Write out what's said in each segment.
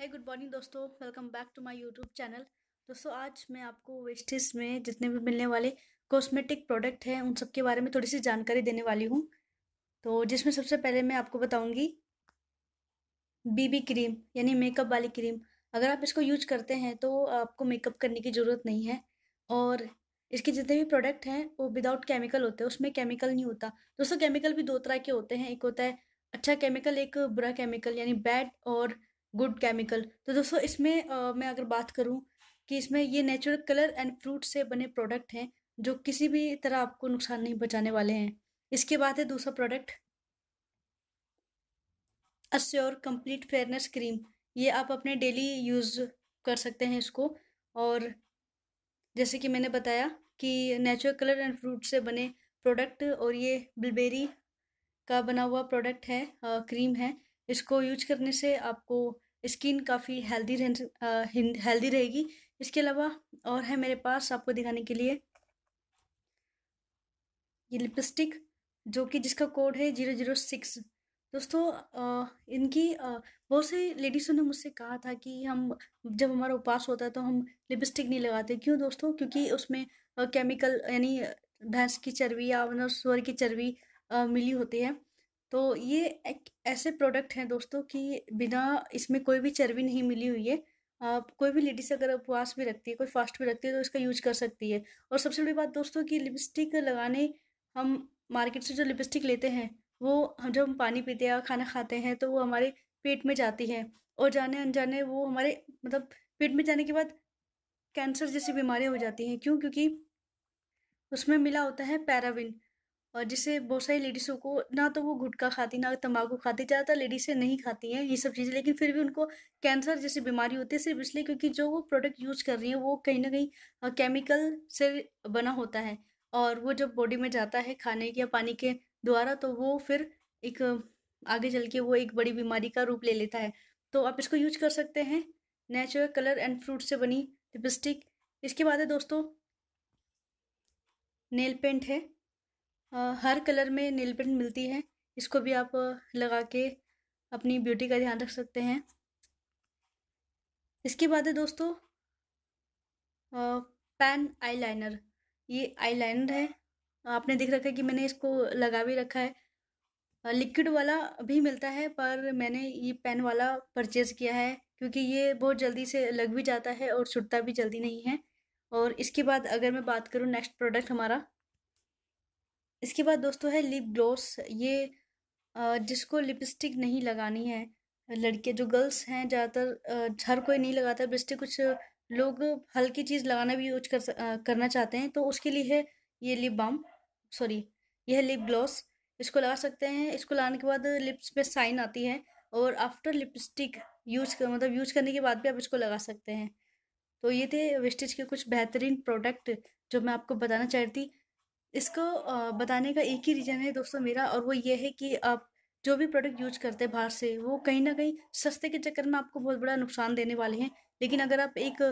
है good morning दोस्तों welcome back to my YouTube channel दोस्तों आज मैं आपको वेस्टिस में जितने भी मिलने वाले कॉस्मेटिक प्रोडक्ट हैं उन सब के बारे में थोड़ी सी जानकारी देने वाली हूँ तो जिसमें सबसे पहले मैं आपको बताऊँगी बीबी क्रीम यानी मेकअप वाली क्रीम अगर आप इसको यूज करते हैं तो आपको मेकअप करने की ज़रूरत नहीं है और इसके जितने भी प्रोडक्ट हैं वो विदाउट केमिकल होते हैं उसमें केमिकल नहीं होता दोस्तों केमिकल भी दो तरह के होते हैं एक होता है अच्छा केमिकल एक बुरा केमिकल यानी बैड और गुड केमिकल तो दोस्तों इसमें आ, मैं अगर बात करूँ कि इसमें ये नेचुरल कलर एंड फ्रूट से बने प्रोडक्ट हैं जो किसी भी तरह आपको नुकसान नहीं पहुँचाने वाले हैं इसके बाद है दूसरा product Assure complete fairness cream ये आप अपने डेली यूज़ कर सकते हैं इसको और जैसे कि मैंने बताया कि नेचुरल कलर एंड फ्रूट से बने प्रोडक्ट और ये ब्लबेरी का बना हुआ प्रोडक्ट है आ, क्रीम है इसको यूज करने से आपको स्किन काफ़ी हेल्दी हेल्दी रहेगी इसके अलावा और है मेरे पास आपको दिखाने के लिए ये लिपस्टिक जो कि जिसका कोड है जीरो जीरो सिक्स दोस्तों इनकी बहुत से लेडीज़ों ने मुझसे कहा था कि हम जब हमारा उपवास होता है तो हम लिपस्टिक नहीं लगाते क्यों दोस्तों क्योंकि उसमें केमिकल यानी भैंस की चर्बी या मतलब सुअर की चर्बी मिली होती है तो ये एक ऐसे प्रोडक्ट हैं दोस्तों कि बिना इसमें कोई भी चर्बी नहीं मिली हुई है आप कोई भी लेडीज़ अगर उपवास भी रखती है कोई फास्ट भी रखती है तो इसका यूज कर सकती है और सबसे बड़ी बात दोस्तों कि लिपस्टिक लगाने हम मार्केट से जो लिपस्टिक लेते हैं वो हम जब हम पानी पीते हैं खाना खाते हैं तो वो हमारे पेट में जाती है और जाने अनजाने वो हमारे मतलब पेट में जाने के बाद कैंसर जैसी बीमारियाँ हो जाती हैं क्यों क्योंकि उसमें मिला होता है पैराविन और जिससे बहुत सारी लेडीज़ों को ना तो वो गुटखा खाती ना तम्बाकू खाती ज़्यादातर लेडीज़ें नहीं खाती हैं ये सब चीज़ें लेकिन फिर भी उनको कैंसर जैसी बीमारी होती है सिर्फ इसलिए क्योंकि जो वो प्रोडक्ट यूज़ कर रही हैं वो कहीं ना कहीं केमिकल से बना होता है और वो जब बॉडी में जाता है खाने या पानी के द्वारा तो वो फिर एक आगे चल के वो एक बड़ी बीमारी का रूप ले लेता है तो आप इसको यूज कर सकते हैं नेचुरल कलर एंड फ्रूट से बनी लिपस्टिक इसके बाद है दोस्तों नेल पेंट है हर कलर में नील पेंट मिलती है इसको भी आप लगा के अपनी ब्यूटी का ध्यान रख सकते हैं इसके बाद है दोस्तों पैन आईलाइनर ये आईलाइनर है आपने देख रखा है कि मैंने इसको लगा भी रखा है लिक्विड वाला भी मिलता है पर मैंने ये पेन वाला परचेज़ किया है क्योंकि ये बहुत जल्दी से लग भी जाता है और छुटता भी जल्दी नहीं है और इसके बाद अगर मैं बात करूँ नेक्स्ट प्रोडक्ट हमारा इसके बाद दोस्तों है लिप ग्लोस ये जिसको लिपस्टिक नहीं लगानी है लड़के जो गर्ल्स हैं ज़्यादातर हर कोई नहीं लगाता लिपस्टिक कुछ लोग हल्की चीज़ लगाना भी यूज कर करना चाहते हैं तो उसके लिए है ये लिप बाम सॉरी यह लिप ग्लॉस इसको लगा सकते हैं इसको लगाने के बाद लिप्स पे साइन आती है और आफ्टर लिपस्टिक यूज कर मतलब यूज करने के बाद भी आप इसको लगा सकते हैं तो ये थे वेस्टेज के कुछ बेहतरीन प्रोडक्ट जो मैं आपको बताना चाहती इसको बताने का एक ही रीज़न है दोस्तों मेरा और वो ये है कि आप जो भी प्रोडक्ट यूज करते हैं बाहर से वो कहीं ना कहीं सस्ते के चक्कर में आपको बहुत बड़ा नुकसान देने वाले हैं लेकिन अगर आप एक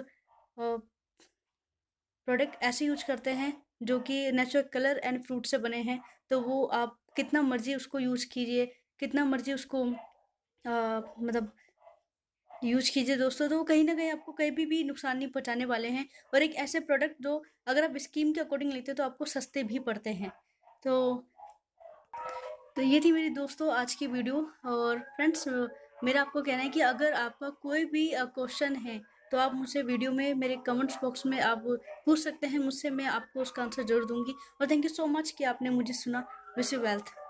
प्रोडक्ट ऐसे यूज करते हैं जो कि नेचुरल कलर एंड फ्रूट से बने हैं तो वो आप कितना मर्जी उसको यूज कीजिए कितना मर्जी उसको आ, मतलब यूज कीजिए दोस्तों तो वो कहीं ना कहीं आपको कहीं भी, भी नुकसान नहीं पहुँचाने वाले हैं और एक ऐसे प्रोडक्ट जो अगर आप स्कीम के अकॉर्डिंग लेते हो तो आपको सस्ते भी पड़ते हैं तो तो ये थी मेरी दोस्तों आज की वीडियो और फ्रेंड्स मेरा आपको कहना है कि अगर आपका कोई भी क्वेश्चन है तो आप मुझसे वीडियो में मेरे कमेंट्स बॉक्स में आप पूछ सकते हैं मुझसे मैं आपको उसका आंसर जरूर दूंगी और थैंक यू सो मच कि आपने मुझे सुना विश यू वेल्थ